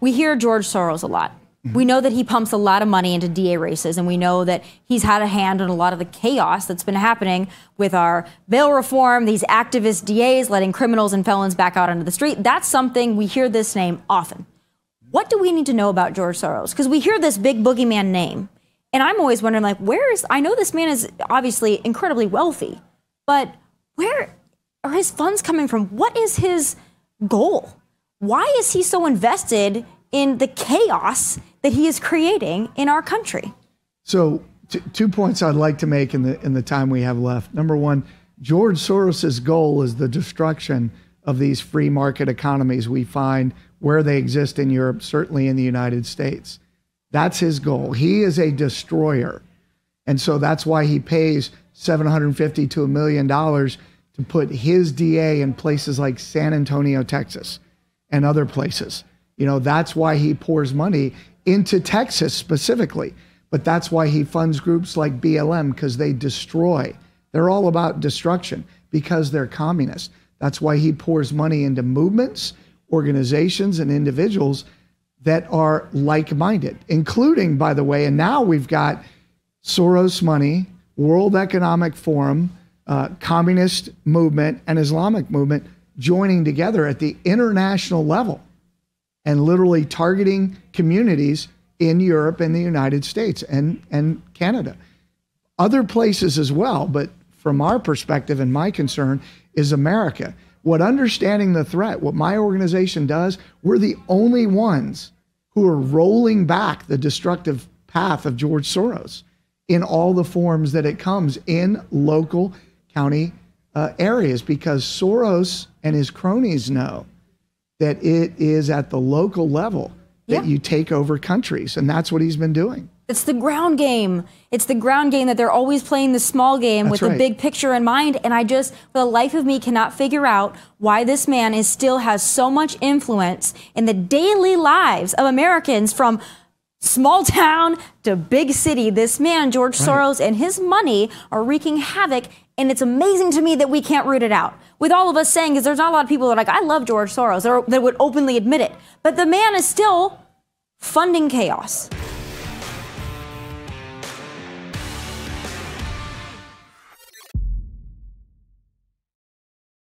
we hear George Soros a lot. Mm-hmm. We know that he pumps a lot of money into DA races, and we know that he's had a hand in a lot of the chaos that's been happening with our bail reform, these activist DAs letting criminals and felons back out onto the street. That's something we hear this name often. What do we need to know about George Soros? Because we hear this big boogeyman name, and I'm always wondering, like, where is? I know this man is obviously incredibly wealthy, but where are his funds coming from? What is his goal? Why is he so invested in the chaos that he is creating in our country? So, t- two points I'd like to make in the in the time we have left. Number one, George Soros's goal is the destruction of these free market economies we find where they exist in Europe, certainly in the United States. That's his goal. He is a destroyer. And so that's why he pays 750 to a million dollars to put his DA in places like San Antonio, Texas and other places. You know, that's why he pours money into Texas specifically. But that's why he funds groups like BLM because they destroy. They're all about destruction because they're communists. That's why he pours money into movements, organizations, and individuals that are like minded, including, by the way, and now we've got Soros money, World Economic Forum, uh, communist movement, and Islamic movement joining together at the international level and literally targeting communities in Europe and the United States and, and Canada. Other places as well, but from our perspective and my concern is America. What understanding the threat, what my organization does, we're the only ones who are rolling back the destructive path of George Soros in all the forms that it comes in local, county, uh, areas because Soros and his cronies know that it is at the local level that yeah. you take over countries. And that's what he's been doing. It's the ground game. It's the ground game that they're always playing the small game that's with right. the big picture in mind. And I just, for the life of me, cannot figure out why this man is still has so much influence in the daily lives of Americans from Small town to big city, this man, George right. Soros, and his money are wreaking havoc. And it's amazing to me that we can't root it out. With all of us saying, because there's not a lot of people that are like, I love George Soros, or that would openly admit it. But the man is still funding chaos.